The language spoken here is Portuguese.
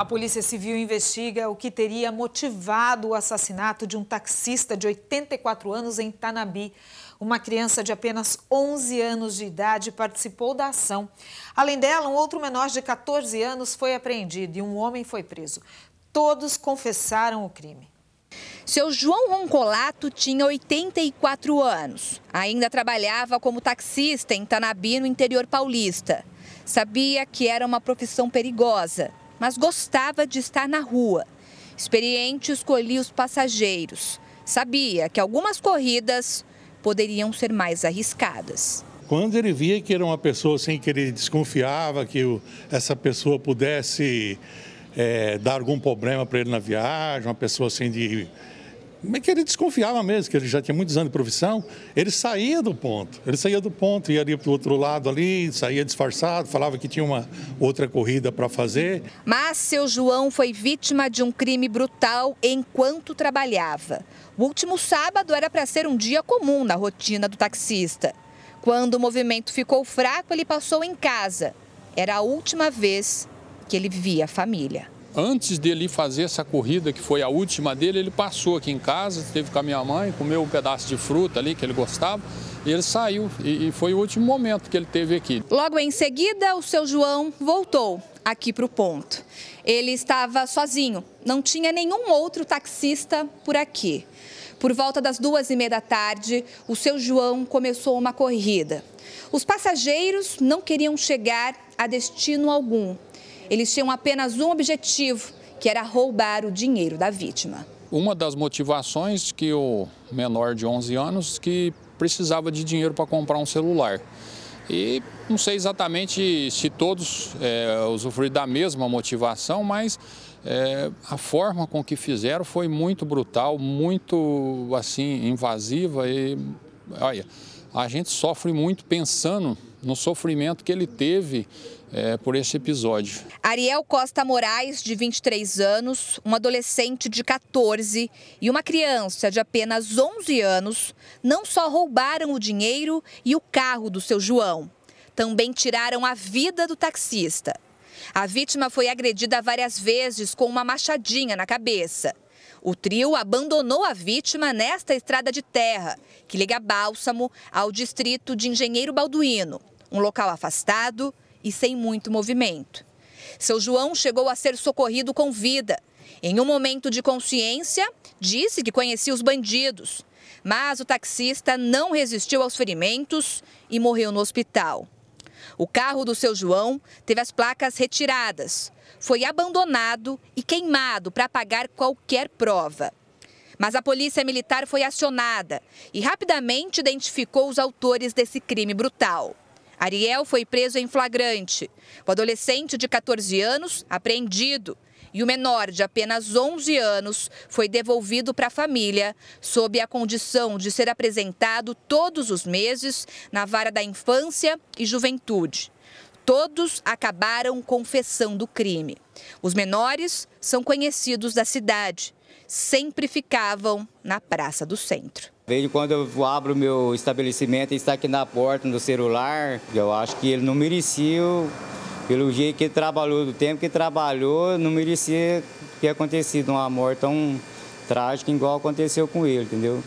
A Polícia Civil investiga o que teria motivado o assassinato de um taxista de 84 anos em Tanabi. Uma criança de apenas 11 anos de idade participou da ação. Além dela, um outro menor de 14 anos foi apreendido e um homem foi preso. Todos confessaram o crime. Seu João Roncolato tinha 84 anos. Ainda trabalhava como taxista em Tanabi, no interior paulista. Sabia que era uma profissão perigosa mas gostava de estar na rua. Experiente, escolhia os passageiros. Sabia que algumas corridas poderiam ser mais arriscadas. Quando ele via que era uma pessoa assim, que ele desconfiava que essa pessoa pudesse é, dar algum problema para ele na viagem, uma pessoa assim de é que ele desconfiava mesmo, que ele já tinha muitos anos de profissão, ele saía do ponto, ele saía do ponto, ia ali para o outro lado ali, saía disfarçado, falava que tinha uma outra corrida para fazer. Mas seu João foi vítima de um crime brutal enquanto trabalhava. O último sábado era para ser um dia comum na rotina do taxista. Quando o movimento ficou fraco, ele passou em casa. Era a última vez que ele via a família antes dele fazer essa corrida, que foi a última dele, ele passou aqui em casa, esteve com a minha mãe, comeu um pedaço de fruta ali que ele gostava, e ele saiu. E, e foi o último momento que ele teve aqui. Logo em seguida, o seu João voltou aqui para o ponto. Ele estava sozinho, não tinha nenhum outro taxista por aqui. Por volta das duas e meia da tarde, o seu João começou uma corrida. Os passageiros não queriam chegar a destino algum eles tinham apenas um objetivo, que era roubar o dinheiro da vítima. Uma das motivações que o menor de 11 anos que precisava de dinheiro para comprar um celular. E não sei exatamente se todos é, usufruíram da mesma motivação, mas é, a forma com que fizeram foi muito brutal, muito assim invasiva e olha, a gente sofre muito pensando no sofrimento que ele teve é, por esse episódio. Ariel Costa Moraes, de 23 anos, um adolescente de 14 e uma criança de apenas 11 anos, não só roubaram o dinheiro e o carro do seu João, também tiraram a vida do taxista. A vítima foi agredida várias vezes com uma machadinha na cabeça. O trio abandonou a vítima nesta estrada de terra, que liga Bálsamo ao distrito de Engenheiro Balduino, um local afastado e sem muito movimento. Seu João chegou a ser socorrido com vida. Em um momento de consciência, disse que conhecia os bandidos, mas o taxista não resistiu aos ferimentos e morreu no hospital. O carro do seu João teve as placas retiradas, foi abandonado e queimado para apagar qualquer prova. Mas a polícia militar foi acionada e rapidamente identificou os autores desse crime brutal. Ariel foi preso em flagrante. O adolescente de 14 anos, apreendido e o menor de apenas 11 anos foi devolvido para a família, sob a condição de ser apresentado todos os meses na vara da infância e juventude. Todos acabaram confessando o crime. Os menores são conhecidos da cidade, sempre ficavam na Praça do Centro. Desde quando eu abro meu estabelecimento, e está aqui na porta, no celular, eu acho que ele não merecia pelo jeito que ele trabalhou, do tempo que trabalhou, não merecia ter acontecido uma morte tão trágica igual aconteceu com ele, entendeu?